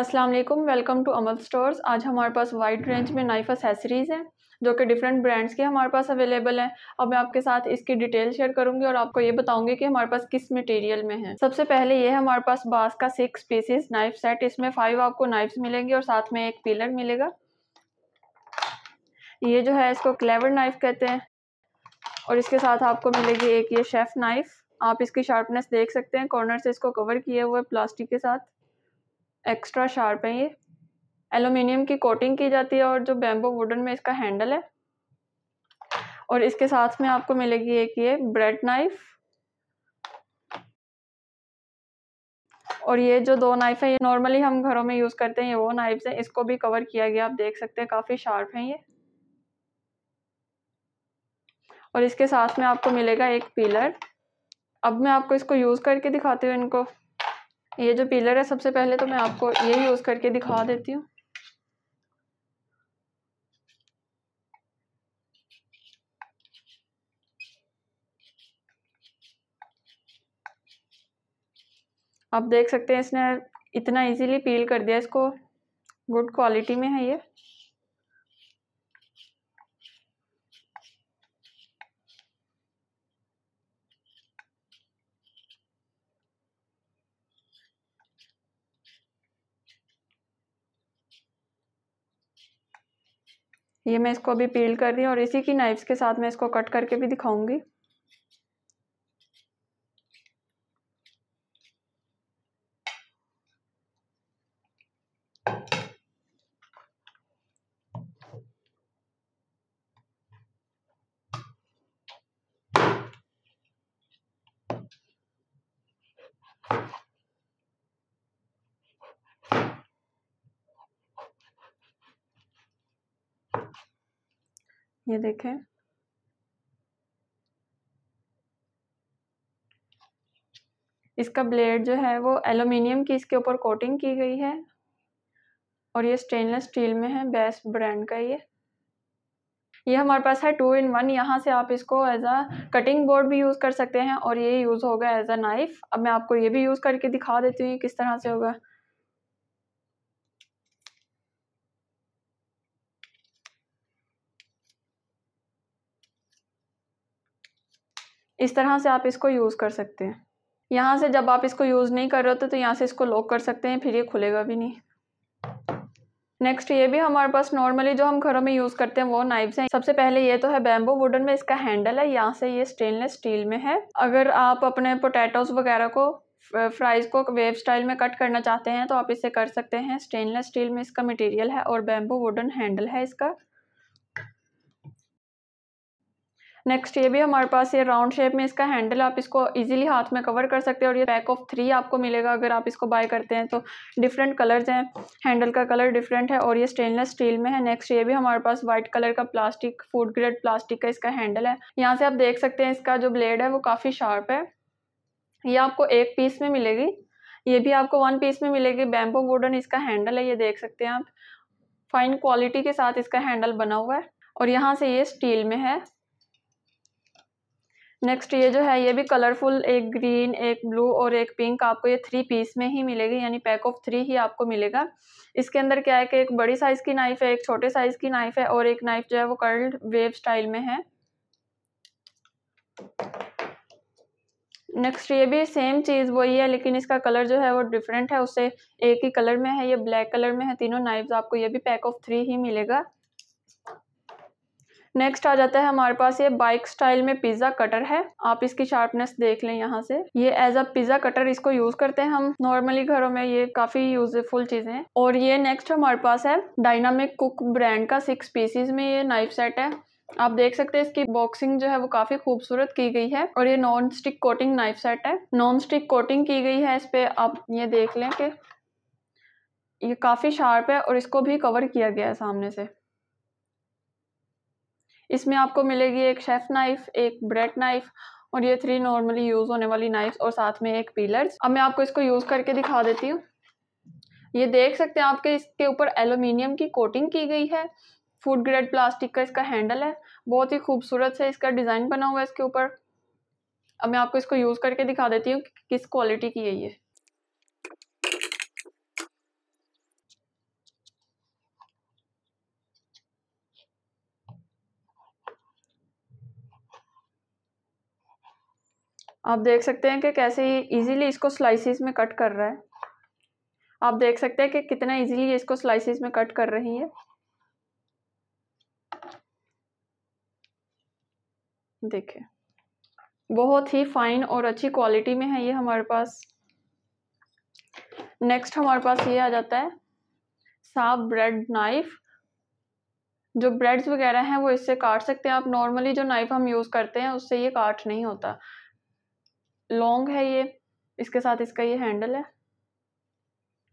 अस्सलाम वालेकुम welcome to Amal stores आज हमारे पास वाइड रेंज में नाइफ एसेसरीज़ हैं जो कि डिफरेंट ब्रांड्स के हमारे पास अवेलेबल हैं अब मैं आपके साथ इसकी डिटेल शेयर करूंगी और आपको ये बताऊंगी कि हमारे पास किस मटेरियल में है सबसे पहले ये है हमारे पास बास का सिक्स पीसेस नाइफ सेट इसमें फाइव आपको नाइफ्स मिलेंगी और साथ में एक पिलर मिलेगा ये जो है इसको क्लेवर नाइफ कहते हैं और इसके साथ आपको मिलेगी एक ये शेफ़ नाइफ आप इसकी शार्पनेस देख सकते हैं कॉर्नर से इसको कवर किए हुए प्लास्टिक के साथ एक्स्ट्रा शार्प है ये एलुमिनियम की कोटिंग की जाती है और जो बेम्बो वुडन में इसका हैंडल है और इसके साथ में आपको मिलेगी एक ये ब्रेड नाइफ और ये जो दो नाइफ है ये नॉर्मली हम घरों में यूज़ करते हैं ये वो नाइफ्स हैं इसको भी कवर किया गया आप देख सकते हैं काफ़ी शार्प हैं ये और इसके साथ में आपको मिलेगा एक पीलर अब मैं आपको इसको यूज़ करके दिखाती हूँ इनको ये जो पिलर है सबसे पहले तो मैं आपको ये यूज़ करके दिखा देती हूँ आप देख सकते हैं इसने इतना इजीली पील कर दिया इसको गुड क्वालिटी में है ये ये मैं इसको अभी पील कर रही हूँ और इसी की नाइफ़्स के साथ मैं इसको कट करके भी दिखाऊंगी ये देखें इसका ब्लेड जो है वो एलुमिनियम की इसके ऊपर कोटिंग की गई है और ये स्टेनलेस स्टील में है बेस्ट ब्रांड का ये ये हमारे पास है टू इन वन यहाँ से आप इसको एज अ कटिंग बोर्ड भी यूज़ कर सकते हैं और ये यूज़ होगा एज अ नाइफ़ अब मैं आपको ये भी यूज़ करके दिखा देती हूँ किस तरह से होगा इस तरह से आप इसको यूज़ कर सकते हैं यहाँ से जब आप इसको यूज़ नहीं कर रहे होते तो यहाँ से इसको लॉक कर सकते हैं फिर ये खुलेगा भी नहीं नेक्स्ट ये भी हमारे पास नॉर्मली जो हम घरों में यूज़ करते हैं वो नाइफ्स हैं सबसे पहले ये तो है बैम्बू वुडन में इसका हैंडल है यहाँ से ये स्टेनलेस स्टील में है अगर आप अपने पोटैटोज वगैरह को फ्राइज़ को वेव स्टाइल में कट करना चाहते हैं तो आप इसे कर सकते हैं स्टेनलेस स्टील में इसका मटेरियल है और बैम्बू वुडन हैंडल है इसका नेक्स्ट ये भी हमारे पास ये राउंड शेप में इसका हैंडल आप इसको इजीली हाथ में कवर कर सकते हैं और ये पैक ऑफ थ्री आपको मिलेगा अगर आप इसको बाय करते हैं तो डिफरेंट कलर्स हैं हैंडल का कलर डिफरेंट है और ये स्टेनलेस स्टील में है नेक्स्ट ये भी हमारे पास वाइट कलर का प्लास्टिक फूड ग्रेड प्लास्टिक का इसका हैंडल है यहाँ से आप देख सकते हैं इसका जो ब्लेड है वो काफ़ी शार्प है ये आपको एक पीस में मिलेगी ये भी आपको वन पीस में मिलेगी बैम्बो वुडन इसका हैंडल है ये देख सकते हैं आप फाइन क्वालिटी के साथ इसका हैंडल बना हुआ है और यहाँ से ये स्टील में है नेक्स्ट ये जो है ये भी कलरफुल एक ग्रीन एक ब्लू और एक पिंक आपको ये थ्री पीस में ही मिलेगी यानी पैक ऑफ थ्री ही आपको मिलेगा इसके अंदर क्या है कि एक बड़ी साइज़ की नाइफ़ है एक छोटे साइज़ की नाइफ़ है और एक नाइफ़ जो है वो कर्ल्ड वेव स्टाइल में है नेक्स्ट ये भी सेम चीज़ वही है लेकिन इसका कलर जो है वो डिफरेंट है उससे एक ही कलर में है ये ब्लैक कलर में है तीनों नाइफ्स आपको ये भी पैक ऑफ थ्री ही मिलेगा नेक्स्ट आ जाता है हमारे पास ये बाइक स्टाइल में पिज़्ज़ा कटर है आप इसकी शार्पनेस देख लें यहाँ से ये एज अ पिज़्ज़ा कटर इसको यूज़ करते हैं हम नॉर्मली घरों में ये काफ़ी यूजफुल चीज़ें हैं और ये नेक्स्ट हमारे पास है डायनामिक कुक ब्रांड का सिक्स पीसीज में ये नाइफ सेट है आप देख सकते हैं इसकी बॉक्सिंग जो है वो काफी खूबसूरत की गई है और ये non stick coating knife set है नॉन स्टिक कोटिंग की गई है इस पे आप ये देख लें कि ये काफी शार्प है और इसको भी कवर किया गया है सामने से इसमें आपको मिलेगी एक शेफ नाइफ एक ब्रेड नाइफ और ये थ्री नॉर्मली यूज़ होने वाली नाइफ और साथ में एक पीलर्स अब मैं आपको इसको यूज़ करके दिखा देती हूँ ये देख सकते हैं आपके इसके ऊपर एलुमिनियम की कोटिंग की गई है फूड ग्रेड प्लास्टिक का इसका हैंडल है बहुत ही खूबसूरत से इसका डिज़ाइन बना हुआ है इसके ऊपर अब मैं आपको इसको यूज़ करके दिखा देती हूँ कि किस क्वालिटी की है ये आप देख सकते हैं कि कैसे ये ईजिली इसको स्लाइसिस में कट कर रहा है आप देख सकते हैं कि कितना ईजिली ये इसको स्लाइसिस में कट कर रही है देखिए बहुत ही फाइन और अच्छी क्वालिटी में है ये हमारे पास नेक्स्ट हमारे पास ये आ जाता है साफ ब्रेड नाइफ जो ब्रेड्स वगैरह हैं वो इससे काट सकते हैं आप नॉर्मली जो नाइफ हम यूज़ करते हैं उससे ये काट नहीं होता लॉन्ग है ये इसके साथ इसका ये हैंडल है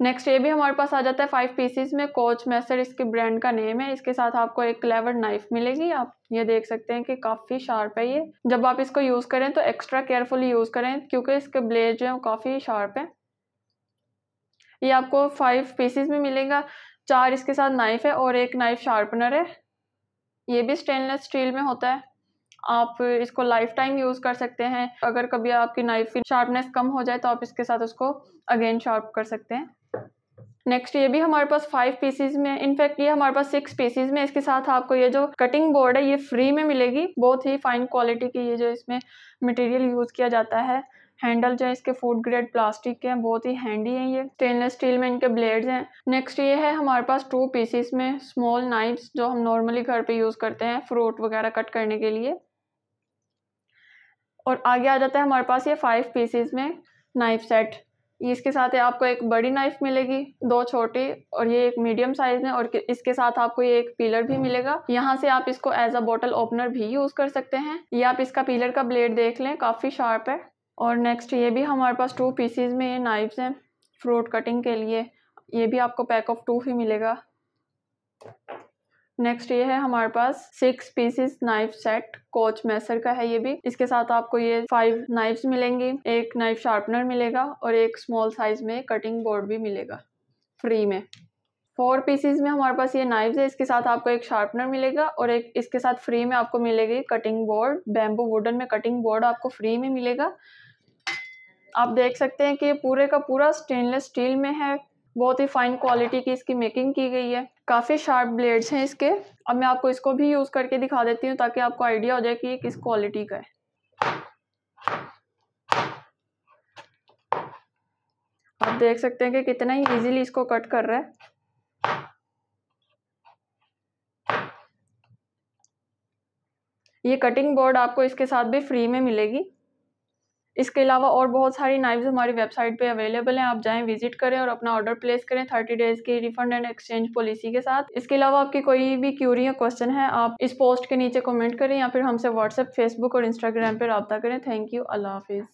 नेक्स्ट ये भी हमारे पास आ जाता है फाइव पीसीज में कोच मैसर इसके ब्रांड का नेम है इसके साथ आपको एक क्लेवर नाइफ मिलेगी आप ये देख सकते हैं कि काफ़ी शार्प है ये जब आप इसको यूज़ करें तो एक्स्ट्रा केयरफुली यूज़ करें क्योंकि इसके ब्लेड जो है काफ़ी शार्प है ये आपको फाइव पीसीज में मिलेगा चार इसके साथ नाइफ है और एक नाइफ शार्पनर है ये भी स्टेनलेस स्टील में होता है आप इसको लाइफ टाइम यूज़ कर सकते हैं अगर कभी आपकी नाइफ की शार्पनेस कम हो जाए तो आप इसके साथ उसको अगेन शार्प कर सकते हैं नेक्स्ट ये भी हमारे पास फाइव पीसीज में इनफैक्ट ये हमारे पास सिक्स पीसीज में इसके साथ आपको ये जो कटिंग बोर्ड है ये फ्री में मिलेगी बहुत ही फाइन क्वालिटी की ये जो इसमें मटेरियल यूज़ किया जाता है हैंडल जो है इसके फूड ग्रेड प्लास्टिक के हैं बहुत ही हैंडी हैं ये स्टेनलेस स्टील में इनके ब्लेड्स हैं नेक्स्ट ये है हमारे पास टू पीसीस में स्मॉल नाइफ्स जो हम नॉर्मली घर पे यूज़ करते हैं फ्रूट वगैरह कट करने के लिए और आगे आ जाता है हमारे पास ये फाइव पीसीज में नाइफ सेट इसके साथ ही आपको एक बड़ी नाइफ मिलेगी दो छोटी और ये एक मीडियम साइज में और इसके साथ आपको ये एक पीलर भी मिलेगा यहाँ से आप इसको एज अ बोटल ओपनर भी यूज़ कर सकते हैं ये आप इसका पीलर का ब्लेड देख लें काफ़ी शार्प है और नेक्स्ट ये भी हमारे पास टू पीसीज में ये नाइफ हैं फ्रूट कटिंग के लिए ये भी आपको पैक ऑफ टू ही मिलेगा नेक्स्ट ये है हमारे पास six pieces knife set Koch Messer का है ये भी इसके साथ आपको ये फाइव नाइफ्स मिलेंगी एक नाइफ शार्पनर मिलेगा और एक स्मॉल साइज में कटिंग बोर्ड भी मिलेगा फ्री में फोर पीसीज में हमारे पास ये नाइफ्स है इसके साथ आपको एक शार्पनर मिलेगा और एक इसके साथ फ्री में आपको मिलेगी कटिंग बोर्ड बैम्बू वुडन में कटिंग बोर्ड आपको फ्री में मिलेगा आप देख सकते हैं कि पूरे का पूरा स्टेनलेस स्टील में है बहुत ही फाइन क्वालिटी की इसकी मेकिंग की गई है काफ़ी शार्प ब्लेड्स हैं इसके अब मैं आपको इसको भी यूज़ करके दिखा देती हूँ ताकि आपको आइडिया हो जाए कि ये किस क्वालिटी का है आप देख सकते हैं कि कितना ही इजीली इसको कट कर रहा है ये कटिंग बोर्ड आपको इसके साथ भी फ्री में मिलेगी इसके अलावा और बहुत सारी नाइव्स हमारी वेबसाइट पे अवेलेबल हैं आप जाएं विजिट करें और अपना ऑर्डर प्लेस करें थर्टी डेज की रिफंड एंड एक्सचेंज पॉलिसी के साथ इसके अलावा आपकी कोई भी क्यूरी या क्वेश्चन है आप इस पोस्ट के नीचे कमेंट करें या फिर हमसे व्हाट्सएप फेसबुक और इंस्टाग्राम पर रबा करें थैंक यू अल्लाह हाफिज़